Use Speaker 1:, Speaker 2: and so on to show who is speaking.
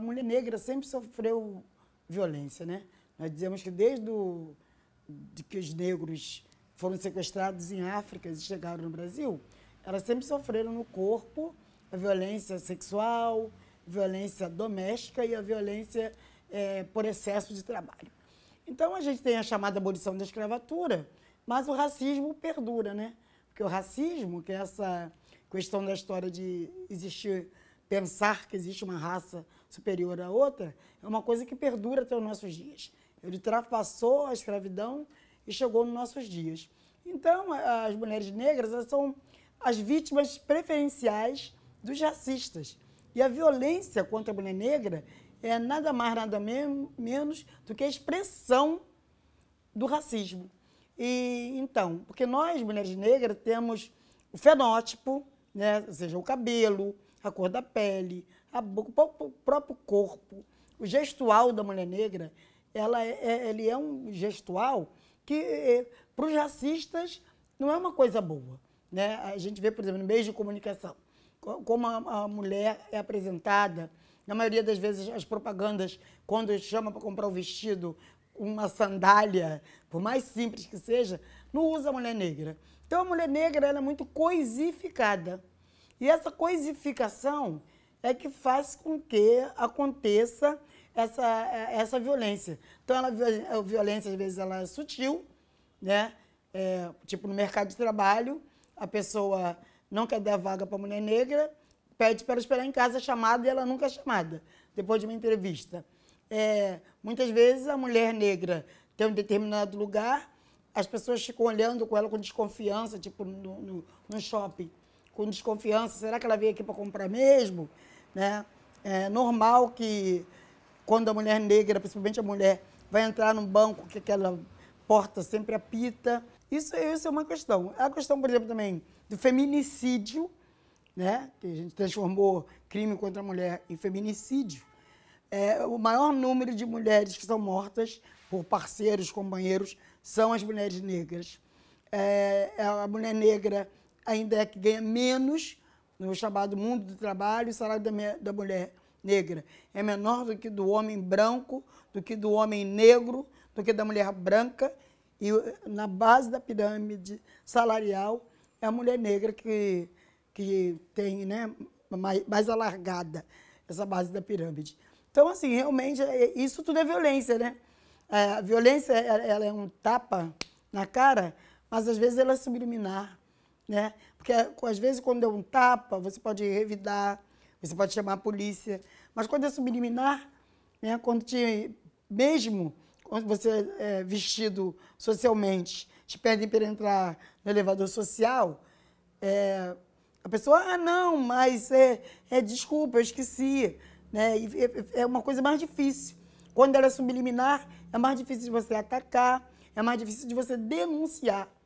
Speaker 1: a mulher negra sempre sofreu violência, né? Nós dizemos que desde o, de que os negros foram sequestrados em África e chegaram no Brasil, elas sempre sofreram no corpo a violência sexual, violência doméstica e a violência é, por excesso de trabalho. Então a gente tem a chamada abolição da escravatura, mas o racismo perdura, né? Porque o racismo, que é essa questão da história de existir pensar que existe uma raça superior à outra, é uma coisa que perdura até os nossos dias. Ele ultrapassou a escravidão e chegou nos nossos dias. Então, as mulheres negras são as vítimas preferenciais dos racistas. E a violência contra a mulher negra é nada mais, nada menos do que a expressão do racismo. E então, porque nós, mulheres negras, temos o fenótipo, né? ou seja, o cabelo, a cor da pele, a boca, o próprio corpo. O gestual da mulher negra, ela é, é ele é um gestual que, é, para os racistas, não é uma coisa boa. Né? A gente vê, por exemplo, no meio de comunicação, como a, a mulher é apresentada, na maioria das vezes as propagandas, quando chama para comprar um vestido, uma sandália, por mais simples que seja, não usa a mulher negra. Então a mulher negra ela é muito coisificada. E essa coisificação é que faz com que aconteça essa, essa violência. Então, ela, a violência, às vezes, ela é sutil, né? É, tipo, no mercado de trabalho, a pessoa não quer dar vaga para mulher negra, pede para ela esperar em casa chamada e ela nunca é chamada, depois de uma entrevista. É, muitas vezes, a mulher negra tem um determinado lugar, as pessoas ficam olhando com ela com desconfiança, tipo, no, no, no shopping com desconfiança, será que ela veio aqui para comprar mesmo? Né? É normal que quando a mulher negra, principalmente a mulher, vai entrar num banco que aquela porta sempre apita. Isso, isso é uma questão. É a questão, por exemplo, também do feminicídio, né? que a gente transformou crime contra a mulher em feminicídio. É, o maior número de mulheres que são mortas por parceiros, companheiros, são as mulheres negras. É, é a mulher negra ainda é que ganha menos no chamado mundo do trabalho, o salário da, minha, da mulher negra é menor do que do homem branco, do que do homem negro, do que da mulher branca. E na base da pirâmide salarial é a mulher negra que, que tem né, mais, mais alargada essa base da pirâmide. Então, assim, realmente, é, isso tudo é violência, né? É, a violência ela é um tapa na cara, mas às vezes ela é subliminar né? Porque às vezes quando é um tapa, você pode revidar, você pode chamar a polícia, mas quando é subliminar, né? Quando te mesmo quando você é vestido socialmente, te pedem para entrar no elevador social, é, a pessoa, ah, não, mas é, é desculpa, eu esqueci. Né? É, é uma coisa mais difícil. Quando ela é subliminar, é mais difícil de você atacar, é mais difícil de você denunciar.